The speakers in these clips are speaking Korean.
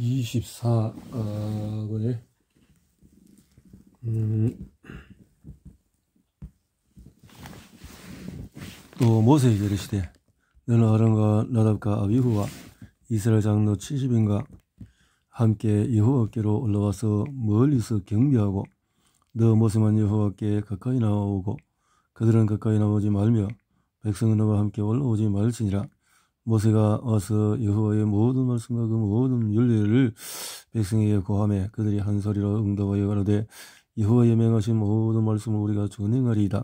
24악을 음, 또모세의게이시되 너는 아론과 나답과 아비후와 이스라엘 장로 70인과 함께 여호와께로 올라와서 멀리서 경비하고 너 모세만 여호와께 가까이 나오고 그들은 가까이 나오지 말며 백성은 너와 함께 올라오지 말지니라 모세가 와서 여호와의 모든 말씀과 그 모든 윤례를 백성에게 고함해 그들이 한 소리로 응답하여 가로되 여호와의 명하신 모든 말씀을 우리가 전행하리이다.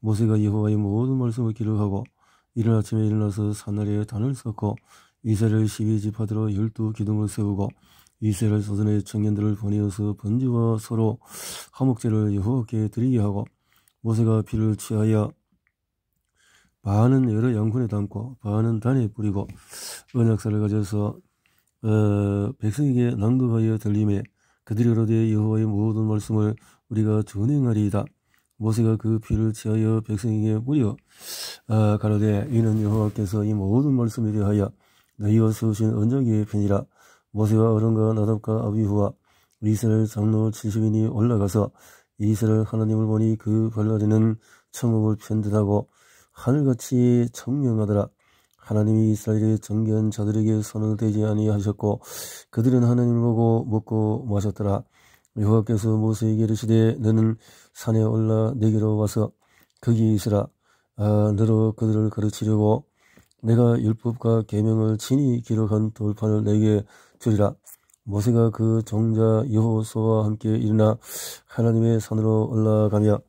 모세가 여호와의 모든 말씀을 기록하고 이른 아침에 일어나서 산하에 단을 쌓고 이스라엘 십 지파대로 열두 기둥을 세우고 이스라엘 전의 청년들을 보내어서 번지와 서로 화목제를 여호와께 드리게 하고 모세가 피를 취하여 반는 여러 영혼에 담고 반는 단에 뿌리고 은약사를 가져서 어, 백성에게 낭독하여 들림에 그들이 로되 여호와의 모든 말씀을 우리가 전행하리이다. 모세가 그 피를 취하여 백성에게 뿌려 아, 가로되 이는 여호와께서 이 모든 말씀에 대하여 너희와 세우신 언약의 편이라 모세와 어른과 나답과 아비후와 이스라엘 장로 70인이 올라가서 이스라엘 하나님을 보니 그 발라리는 천국을 편드하고 하늘같이 청명하더라. 하나님이 이스라엘의 정견 자들에게 선을 대지 아니하셨고 그들은 하나님을 보고 먹고 마셨더라. 여호와께서 모세에게 이르시되 너는 산에 올라 내게로 와서 거기 있으라. 아, 너로 그들을 가르치려고 내가 율법과 계명을 친히 기록한 돌판을 내게 주리라. 모세가 그 종자 여호수와 함께 일어나 하나님의 산으로 올라가며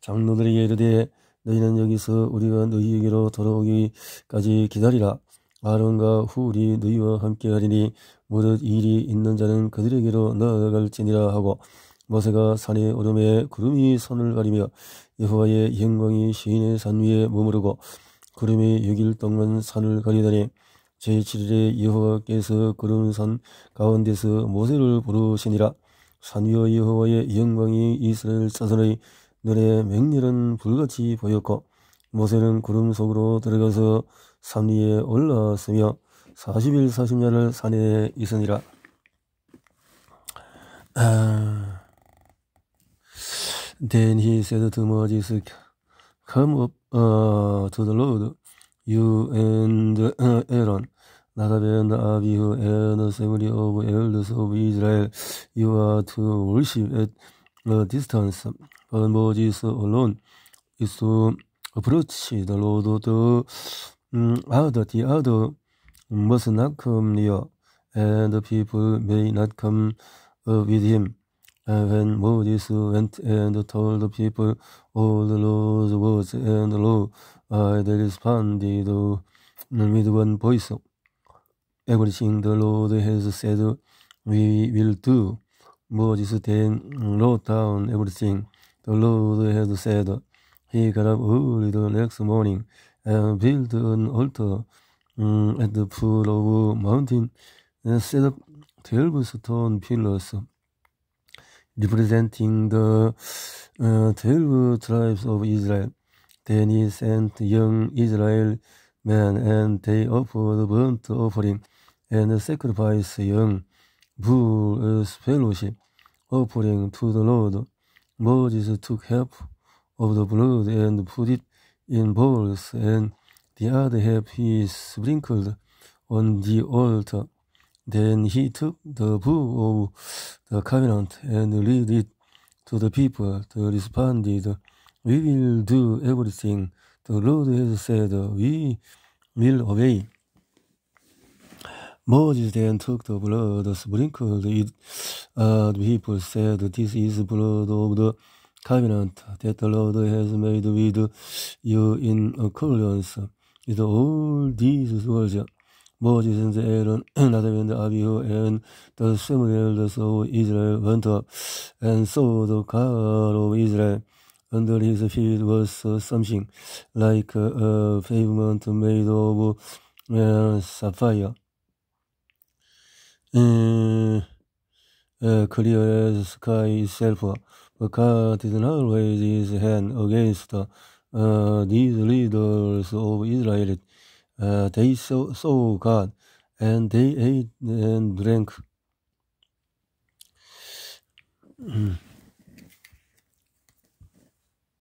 장로들에게 이르되 너희는 여기서 우리가 너희에게로 돌아오기까지 기다리라. 아론과 후울이 너희와 함께 하리니 모든 일이 있는 자는 그들에게로 나아갈지니라 하고 모세가 산의 오름에 구름이 선을 가리며 여호와의 영광이 시인의 산 위에 머무르고 구름이 6일 동안 산을 가리더니 제7일에 여호와께서 구름 산 가운데서 모세를 부르시니라 산 위의 여호와의 영광이 이스라엘 자손의 눈에 맹렬은 불같이 보였고 모세는 구름 속으로 들어가서 산위에 올라왔으며 40일 40년을 산에 있으니라. 아, then he said to Moses, Come up uh, to the Lord, you and uh, Aaron, Nadab and Abihu, and the assembly of elders of Israel, you are to worship at The distance when Moses alone is to approach the Lord, to um, other, the other must not come near, and the people may not come uh, with him. And when Moses went and told the people all the Lord's words, and the Lord they responded with one voice. Everything the Lord has said, we will do. Bo Jesus wrote down everything the Lord had said. He got up early the next morning and built an altar at the foot of a mountain and set up twelve stone pillars representing the uh, twelve tribes of Israel. Then he sent young Israel men, and they offered burnt offering and sacrifice young Bull uh, is fellowship, offering to the Lord. Moses took half of the blood and put it in bowls, and the other half he sprinkled on the altar. Then he took the book of the covenant and read it to the people. They responded, We will do everything the Lord has said, we will obey. Moses then took the blood, sprinkled it uh, people, said, This is blood of the covenant that the Lord has made with you in accordance with all these words. Moses and Aaron, and Abihu, and the and the soul of Israel, went up, and so the car of Israel under his feet was uh, something like a, a pavement made of uh, sapphire clear as sky itself. God is not always his hand against uh, these leaders of Israel. Uh, they saw, saw God, and they ate and drank.